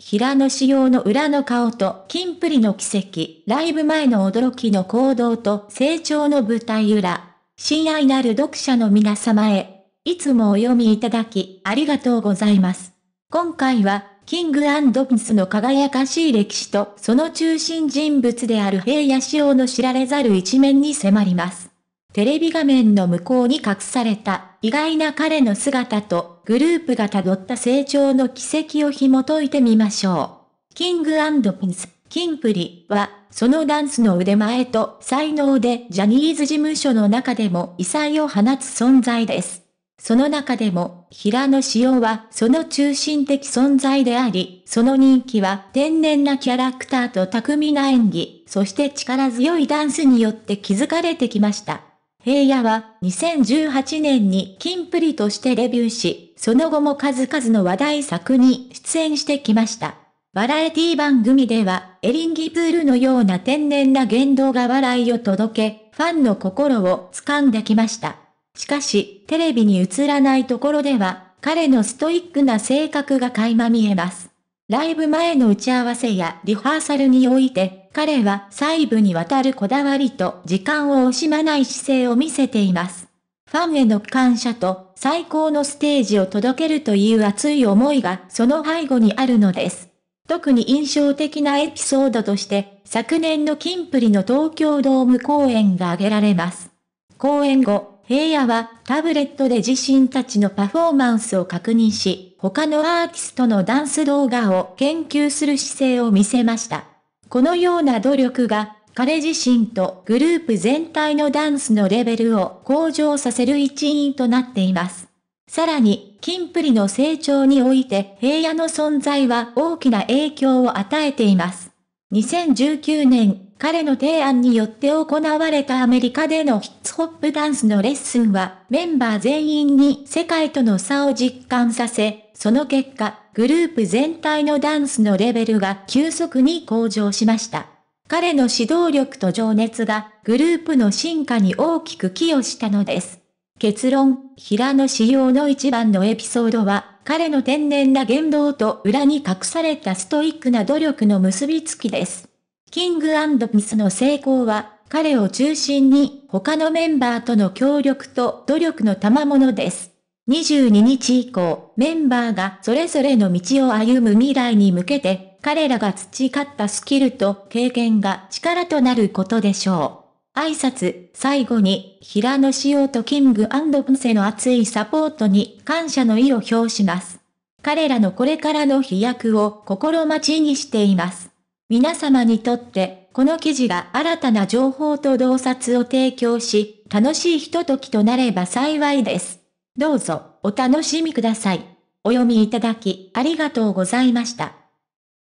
平野紫耀の裏の顔と金プリの奇跡、ライブ前の驚きの行動と成長の舞台裏。親愛なる読者の皆様へ、いつもお読みいただき、ありがとうございます。今回は、キングアンド・ピスの輝かしい歴史とその中心人物である平野紫耀の知られざる一面に迫ります。テレビ画面の向こうに隠された意外な彼の姿とグループが辿った成長の軌跡を紐解いてみましょう。キングピンス、キンプリは、そのダンスの腕前と才能でジャニーズ事務所の中でも異彩を放つ存在です。その中でも、平野紫耀はその中心的存在であり、その人気は天然なキャラクターと巧みな演技、そして力強いダンスによって築かれてきました。平野は2018年にキンプリとしてデビューし、その後も数々の話題作に出演してきました。バラエティ番組では、エリンギプールのような天然な言動が笑いを届け、ファンの心を掴んできました。しかし、テレビに映らないところでは、彼のストイックな性格が垣間見えます。ライブ前の打ち合わせやリハーサルにおいて、彼は細部にわたるこだわりと時間を惜しまない姿勢を見せています。ファンへの感謝と最高のステージを届けるという熱い思いがその背後にあるのです。特に印象的なエピソードとして、昨年のキンプリの東京ドーム公演が挙げられます。公演後、平野はタブレットで自身たちのパフォーマンスを確認し、他のアーティストのダンス動画を研究する姿勢を見せました。このような努力が彼自身とグループ全体のダンスのレベルを向上させる一因となっています。さらに、キンプリの成長において平野の存在は大きな影響を与えています。2019年、彼の提案によって行われたアメリカでのヒッツホップダンスのレッスンは、メンバー全員に世界との差を実感させ、その結果、グループ全体のダンスのレベルが急速に向上しました。彼の指導力と情熱がグループの進化に大きく寄与したのです。結論、平野仕様の一番のエピソードは、彼の天然な言動と裏に隠されたストイックな努力の結びつきです。キングミスの成功は、彼を中心に他のメンバーとの協力と努力の賜物です。22日以降、メンバーがそれぞれの道を歩む未来に向けて彼らが培ったスキルと経験が力となることでしょう。挨拶、最後に、平野紫耀とキングアンド・プセの熱いサポートに感謝の意を表します。彼らのこれからの飛躍を心待ちにしています。皆様にとって、この記事が新たな情報と洞察を提供し、楽しいひとときとなれば幸いです。どうぞ、お楽しみください。お読みいただき、ありがとうございました。